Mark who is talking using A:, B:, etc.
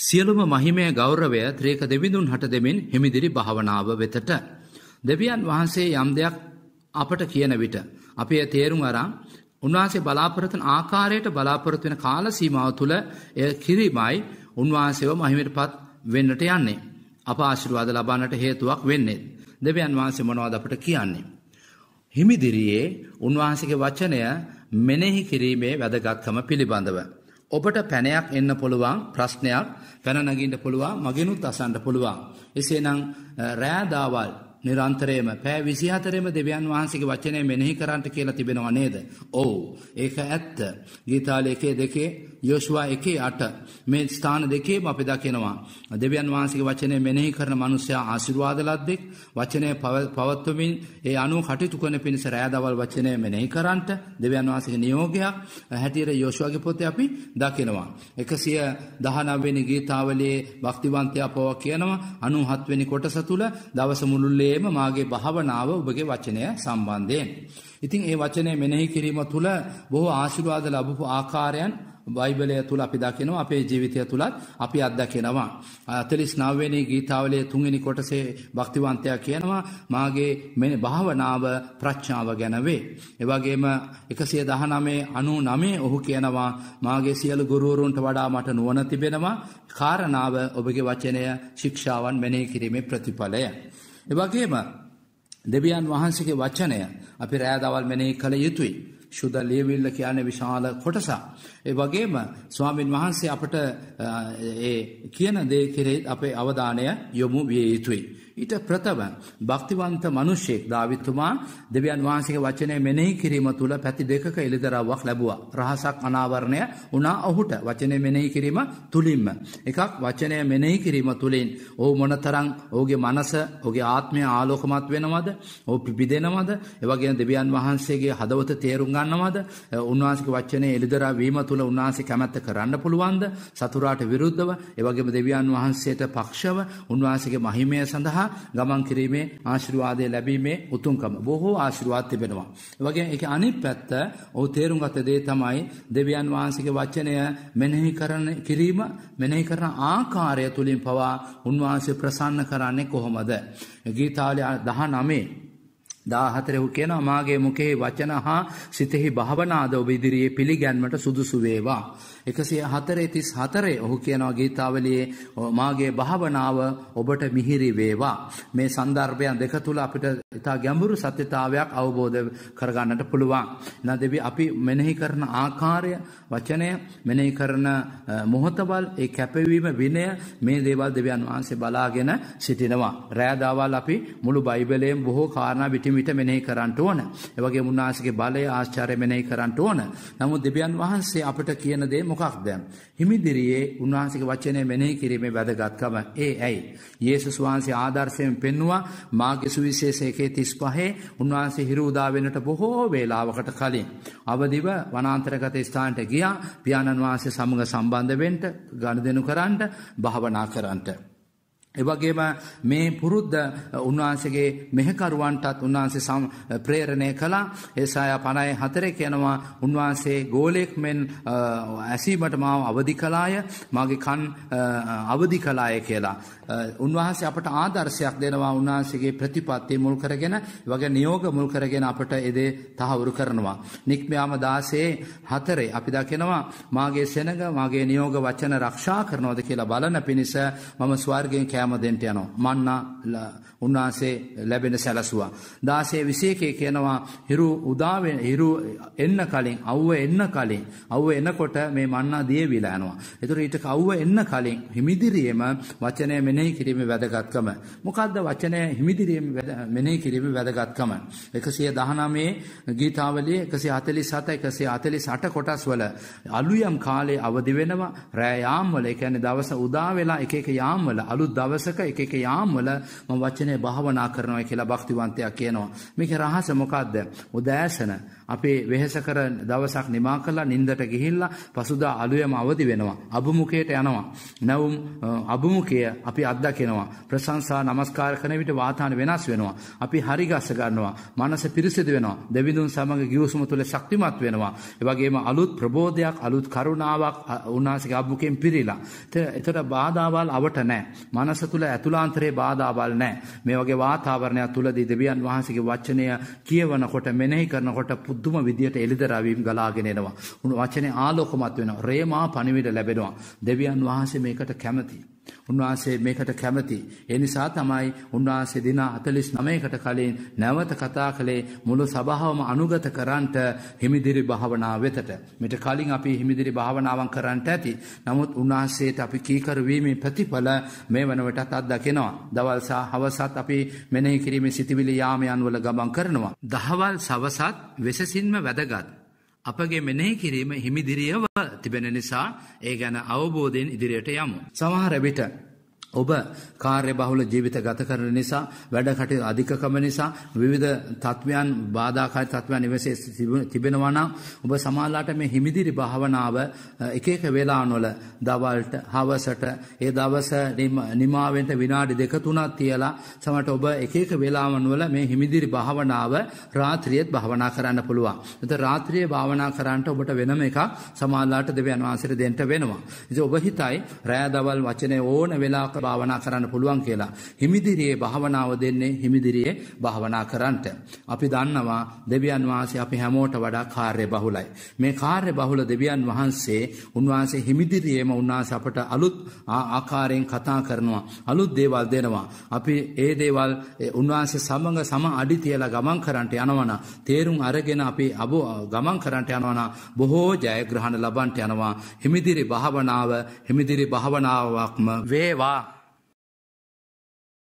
A: සියලුම මහිමය ගෞරවය ත්‍රේක දෙවිඳුන් හට දෙමින් හිමිදිරි භාවනාව වෙතට. දෙවියන් වහන්සේ යම් දෙයක් අපට කියන විට. අපි තේරුම් අරම් උන්වහන්සේ බලාපොරතන ආකාරයට බලාපොරත්වෙන කාල සීමාව තුළ එය කිරීමයි උන්වහන්සේව මහිමට පත් වෙන්නට යන්නේ. අප ආශිරුවාද ලබානට හේතුවක් වෙන්නේ. දෙවියන් වහන්සේ මොනවාද අපට කියන්නේ. හිමිදිරියේ උන්වහන්සගේ වචනය මෙනෙහි කිරීමේ වැදගත්කම පිළිබඳව. ඔබට පැනයක් එන්න පුළුවන් ප්‍රශ්නයක් පැන නගින්ට පුළුවන් මගෙනුත් අසන්ඩ පුළුවන්. එසේනම් රෑදාවල් නිරන්තරයම පෑ විසිහතරම දෙවියන් වහන්සේගේ වචනය මෙනෙහි කරන්ට කියලා තිබෙනවා නේද. ඕ ඒක ඇත්ත ගීතාල එකේ දෙකේ යෝෂවා එකේ අට මේ ස්ථාන දෙකේ අපි දකිනවා. දෙවියන් වහන්සේගේ වචනය මෙනෙහි කරන මනුස්්‍යයා ආසිරවාද ලද්දෙක් වචනය පවත්වමින් ඒ අනු කටයුතු කරන පිණිස රෑදවල් වචනය මෙනෙහි කරන්ට දෙවියන් වහන්සේගේ නියෝගයක් හැටියට යෝෂවාගේ පොතේ අපි දකිනවා. එකසිය දහනවෙනි ගීතාවලේ භක්තිවන්තයා පව කියනවා අනුහත්වෙනි කොටස තුළ දවසමුළුල්ලේ සේරේම මාගේ භාවනාව ඔබගේ වචනය සම්බන්ධයෙන්. ඉතින් ඒ වචනය මෙනෙහි කිරීම තුළ බොහෝ ආශිර්වාද ලැබපු ආකාරයන් බයිබලය තුළ අපි දකිනවා අපේ ජීවිතය තුළත් අපි අත්දකිනවා. අතලිස් නවවෙනි ගීතාවලේ තුන්වෙනි කොටසේ භක්තිවන්තයක් කියනවා මාගේ මෙ භාවනාව ප්‍රච්ඥාව ගැනවේ. එවගේම එකසිය දහනමේ අනු නමේ ඔහු කියනවා මාගේ සියලු ගුරුවරුන්ට වඩා මට නුවන තිබෙනවා කාරණාව ඔබගේ වචනය ශික්ෂාවන් මෙනෙහි කිරීමේ ප්‍රතිඵලය. එවගේම දෙවියන් වහන්සේගේ වචනය අපි රෑදවල් මෙනෙහි කළ යුතුයි. ශුද ලියවිල්ල කියන විශාල කොටසා. ඒ වගේම ස්වාමින් වහන්සේ අපට කියන දේ කෙරෙත් අපේ අවධානය යොමු විය යුතුයි. ඊට ප්‍රථම භක්තිවන්ත මිනිසෙක් දාවිතුමා දෙවියන් වහන්සේගේ වචනය මෙනෙහි කිරීම තුළ පැති දෙකක එළිදරව්වක් ලැබුවා. රහසක් අනාවරණය වුණා ඔහුට වචනය මෙනෙහි කිරීම තුලින්ම. එකක් වචනය මෙනෙහි කිරීම තුලින් ඔහු මොනතරම් ඔහුගේ මනස, ඔහුගේ ආත්මය ආලෝකමත් වෙනවද? ඔහු පිබිදෙනවද? ඒ වගේම දෙවියන් වහන්සේගේ හදවත තේරුම් ගන්නවද? උන්වහන්සේගේ වචනය එළිදරව් වීම තුළ උන්වහන්සේ කැමැත්ත කරන්න පුළුවන්ද? සතුරාට විරුද්ධව, ඒ වගේම දෙවියන් වහන්සේට පක්ෂව උන්වහන්සේගේ මහිමය සඳහා හරහා ගමන් කිරීමේ ආශිර්වාදය ලැබීමේ උතුම්කම බොහෝ ආශිර්වාද තිබෙනවා. වගේ එක අනිත් පැත්ත ඔහු තේරුම් ගත දේ තමයි දෙවියන් වහන්සේගේ වචනය මෙනෙහි කරන කිරීම මෙනෙහි කරන ආකාරය තුලින් පවා උන්වහන්සේ ප්‍රසන්න කරන්නේ කොහොමද? ගීතාවලිය 19 දාහතරෙහු කියනවා මාගේ මොකෙහි වචන හා සිතෙහි භාවනාද ඔබ ඉදිරියේ පිළිගැන්මට සුදුසු වේවා. එකසිය හතරේ තිස් හතරේ ඔහු කියනවා ගීතාවලියේ මාගේ භාවනාව ඔබට මිහිරි වේවා. මේ සන්දර්භයන් දෙක තුළ අපිට ඉතා ගැඹුරු සත්‍යතාවයක් අවබෝධ කරගන්නට පුළුවන්. නදවි අපි මෙනෙහි කරන ආකාරය වචනය මෙනෙහි කරන මොහොතවල් ඒ කැපවීම විනය මේ දේවල් දෙවියන් වහන්සේ බලාගෙන සිටිනවා. රෑදාවල් අපි මුළු බයිබලයෙන් බොහෝ කාරණ විටි පිමිට මෙනෙහි කරන්නට ඕන. එවගේ උන්වහන්සගේ බලය ආශ්චාරය මෙනෙහි කරන්නට ඕන. නමුත් දෙවියන් වහන්සේ අපට කියන දේ මොකක්ද. හිමිදිරියේ උන්වහන්සගේ වචනය මෙනෙහි කිරීමේ වැදගත්කම ඒ ඇයි. ඒසුස් වහන්සේ ආදර්ශයෙන් පෙන්වා මාගේ සුවිශේෂයකේ තිස් පහේ උන්වහන්සේ හිරුදාවෙනට බොහෝ වේලාවකට කලින්. අවදිව වනාන්තරගත ස්ථාන්ට ගියා පියාණන් වහන්සේ සමඟ සම්බන්ධවෙන්ට ගණ දෙනු කරන්නට භාවනා කරන්නට. එවගේම මේ පුරුද්ධ උන්වහන්සේගේ මෙහෙකරුවන්ටත් උන්වහන්සේ සම් ප්‍රේරණය කළා ඒසායා පණයි හතරේ කියනවා උන්වහන්සේ ගෝලයෙක් මෙන් ඇසීමට මාව අවදි කළාය මගේ කන් අවදි කළාය කියලා උන්වහන්සේ අපට ආදර්ශයක් දෙනවා උන්වහන්සේගේ ප්‍රතිපත්තිය මුල් කරගෙන වගේ නියෝග මුල් කරගෙන අපට එදේ තහවුරු කරනවා නික්මයාම 16 හතරේ අපි දකිනවා මාගේ සෙනඟ මාගේ නියෝග වචන ආරක්ෂා කරනවද කියලා බලන පිණිස මම ස්වර්ගයෙන් කෑ සෑමදෙන්ට යනවා. මන්නා උන්වහන්සේ ලැබෙන සැලසුවා. දාසේ විසේකේ කියනවා හිරු උදාවෙන හිරු එන්න කලින් අව්ව එන්න කලින් අව්ව එනකොට මේ මන්නා දියවිලා යනවා. ඒතර ඊට කව්ව එන්න කලින් හිමිදිරියේම වචනය මෙනෙහි කිරීමේ වැදගත්කම. මොකද්ද වචනය හිමිදිරියේම මෙනෙහි කිරීමේ වැදගත්කම? 119 ගීතාවලියේ 147 148 කොටස් වල අලුයම් කාලේ අවදි වෙනවා. රෑ යාම්වල ඒ කියන්නේ දවස උදා වෙලා එක එක යාම්වල අලුත් දවස් දවසක එක එක යාම්වල ම වචනය භාවනා කරනවා කියලා භක්තිවන්තයක් කියනවා. මේක රහස මොකක්ද. උදෑසන අපේ වෙහෙසකර දවසක් නිමා කලා නින්දට ගිහිල්ලා පසුදා අලුයම අවදි වෙනවා. අභමුකයට යනවා. නැවුම් අභමුකය අපි අත්දකිනවා. ප්‍රශංසා නමස්කාර කන විට වාතාන වෙනස් වෙනවා. අපි හරිගස්ස ගන්නවා. මනස පිරිසිදු වෙනවා. දෙවිඳුන් සමඟ ගියවසුම තුළ ශක්තිමත් වෙනවා. එවගේම අලුත් ප්‍රබෝධයක් අලුත් කරුණාවක් උන්නාසික අභමුකෙන් පිරිලා. එතට බාධාවල් අවට නෑ. මනස මනස තුළ ඇතුලාන්තරේ බාධාවල් නෑ මේ වගේ වාතාවරණයක් තුළදී දෙවියන් වහන්සගේ වචනය කියවනකොට මෙනෙහි කරනකොට පුද්දුම විදියට එළිදරවීම් ගලාගෙනෙනවා. උන් වචනය ආලෝකමත් වෙන රේමා පනිවිට ලැබෙනවා. දෙවියන් වහන්සේ මේකට කැමති. උන්වහන්සේ මේකට කැමති. එනිසා තමයි උන්වහන්සේ දින හතලිස් නමයකට කලින් නැවත කතා කළේ මුළු සභාවම අනුගත කරන්ට හිමිදිරි භාවනා වෙතට. මෙට කලින් අපි හිමිදිරි භාවනාවන් කරන්නට ඇති. නමුත් උන්වහන්සේට අපි කීකරවීමේ ප්‍රතිඵල මේ වනවටත් අත්දකිනවා. දවල්සා හවසත් අපි මෙනෙහි කිරීමේ සිතිවිලි යාමයන්වල ගමන් කරනවා. දහවල් සවසත් වෙසසින්ම වැදගත්. අපගේ මෙනෙහි කිරීම හිමිදිරියව තිබෙන නිසා ඒ ගැන අවබෝධයෙන් ඉදිරියට යමු. සමහර විට ඔබ කාර්ය බහුල ජීවිත ගත කරන නිසා වැඩකට අධිකකම නිසා විවිධ තත්ත්වයන් බාධාකාරී තත්ත්වයන් ඉවසේ තිබෙනවා නම් ඔබ සමාලාට මේ හිමිදිරි භාවනාව එක එක වේලාවල දවල්ට හවසට ඒ දවස නිමාවෙන්ට විනාඩි දෙක තුනක් තියලා සමහරට ඔබ එක එක වේලාවන් වල මේ හිමිදිරි භාවනාව රාත්‍රියේත් භාවනා කරන්න පුළුවන්. එතකොට රාත්‍රියේ භාවනා කරන්නට ඔබට වෙනම එකක් සමාලාට දෙවියන් වහන්සේට දෙන්න වෙනවා. ඉතින් ඔබ හිතයි රෑ දවල් වචනේ ඕන වෙලාවක භාවනා කරන්න පුළුවන් කියලා. හිමිදිරියේ භාවනාව දෙන්නේ හිමිදිරියේ භාවනා කරන්ට. අපි දන්නවා දෙවියන් වහන්සේ අපි හැමෝට වඩා කාර්ය බහුලයි. මේ කාර්ය බහුල දෙවියන් වහන්සේ උන්වහන්සේ හිමිදිරියේම උන්වහන්සේ අපට අලුත් ආකාරයෙන් කතා කරනවා. අලුත් දේවල් දෙනවා. අපි ඒ දේවල් උන්වහන්සේ සමඟ සම අඩි තියලා ගමන් කරන්නට යනවන තේරුම් අරගෙන අපි අබ ගමන් කරන්නට යනවන බොහෝ ජයග්‍රහණ ලබන්ට යනවා හිමිදිරි භාවනාව හිමිදිරි භාවනාවක්ම වේවා